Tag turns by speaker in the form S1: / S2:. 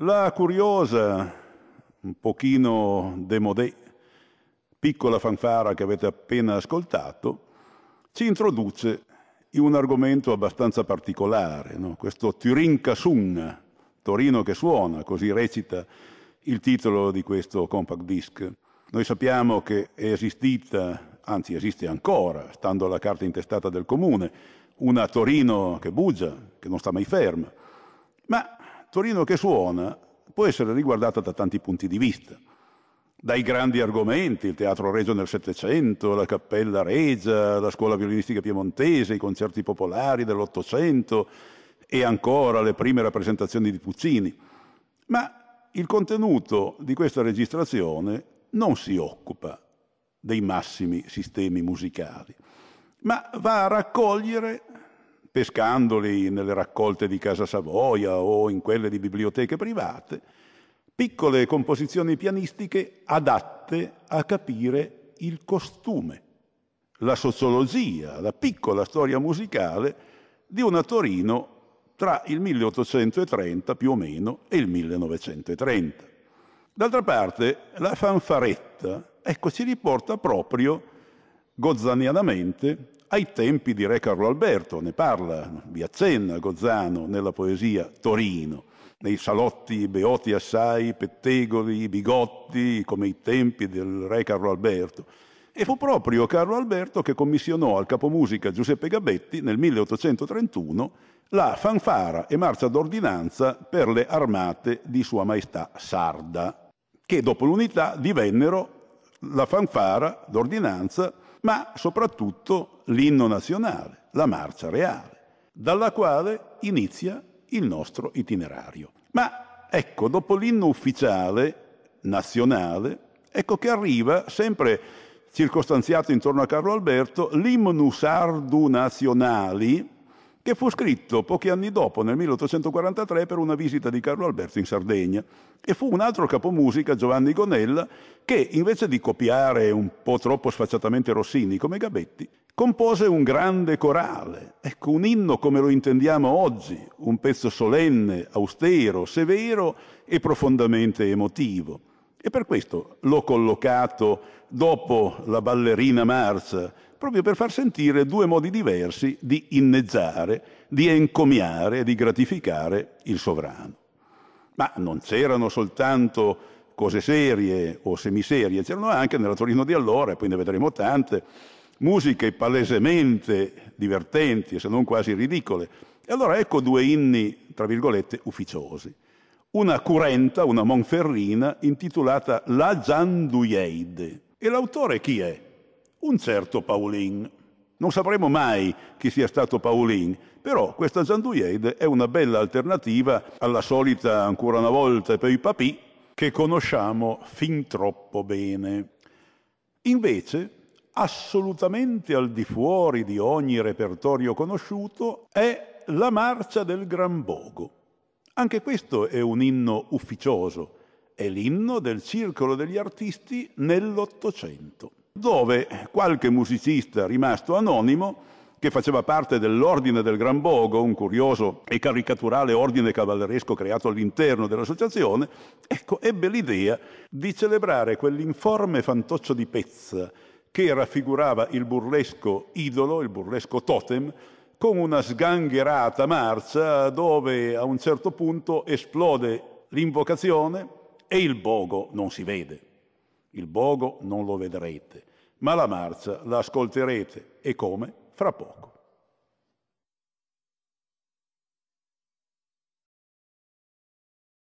S1: La curiosa, un pochino demodé, piccola fanfara che avete appena ascoltato, ci introduce in un argomento abbastanza particolare, no? questo Turinca Sunna, Torino che suona, così recita il titolo di questo compact disc. Noi sappiamo che è esistita, anzi esiste ancora, stando alla carta intestata del comune, una Torino che bugia, che non sta mai ferma, ma Torino che suona può essere riguardata da tanti punti di vista, dai grandi argomenti, il teatro regio nel Settecento, la cappella regia, la scuola violinistica piemontese, i concerti popolari dell'Ottocento e ancora le prime rappresentazioni di Puccini. Ma il contenuto di questa registrazione non si occupa dei massimi sistemi musicali, ma va a raccogliere pescandoli nelle raccolte di Casa Savoia o in quelle di biblioteche private, piccole composizioni pianistiche adatte a capire il costume, la sociologia, la piccola storia musicale di una Torino tra il 1830 più o meno e il 1930. D'altra parte, la fanfaretta, ecco, ci riporta proprio gozzanianamente ai tempi di Re Carlo Alberto, ne parla, vi accenna Gozzano nella poesia Torino, nei salotti beoti assai, pettegoli, bigotti, come i tempi del Re Carlo Alberto. E fu proprio Carlo Alberto che commissionò al capomusica Giuseppe Gabetti nel 1831 la fanfara e marcia d'ordinanza per le armate di Sua Maestà Sarda, che dopo l'unità divennero la fanfara d'ordinanza, ma soprattutto l'inno nazionale, la marcia reale, dalla quale inizia il nostro itinerario. Ma ecco, dopo l'inno ufficiale nazionale, ecco che arriva sempre circostanziato intorno a Carlo Alberto, l'imnus ardu nazionali, che fu scritto pochi anni dopo, nel 1843, per una visita di Carlo Alberto in Sardegna. E fu un altro capomusica, Giovanni Gonella, che invece di copiare un po' troppo sfacciatamente Rossini come Gabetti, compose un grande corale, ecco, un inno come lo intendiamo oggi, un pezzo solenne, austero, severo e profondamente emotivo. E per questo l'ho collocato dopo la ballerina marcia proprio per far sentire due modi diversi di inneggiare, di encomiare, di gratificare il sovrano. Ma non c'erano soltanto cose serie o semiserie, c'erano anche nella Torino di allora, e poi ne vedremo tante, musiche palesemente divertenti, se non quasi ridicole. E allora ecco due inni, tra virgolette, ufficiosi. Una curenta, una monferrina, intitolata La Gianduieide. E l'autore chi è? un certo Paulin. Non sapremo mai chi sia stato Paulin, però questa Zanduied è una bella alternativa alla solita, ancora una volta, per i papì, che conosciamo fin troppo bene. Invece, assolutamente al di fuori di ogni repertorio conosciuto, è la marcia del Gran Bogo. Anche questo è un inno ufficioso, è l'inno del Circolo degli Artisti nell'Ottocento dove qualche musicista rimasto anonimo, che faceva parte dell'Ordine del Gran Bogo, un curioso e caricaturale ordine cavalleresco creato all'interno dell'associazione, ecco, ebbe l'idea di celebrare quell'informe fantoccio di pezza che raffigurava il burlesco idolo, il burlesco totem, con una sgangherata marcia dove a un certo punto esplode l'invocazione e il bogo non si vede. Il bogo non lo vedrete ma la marcia la ascolterete e come fra poco.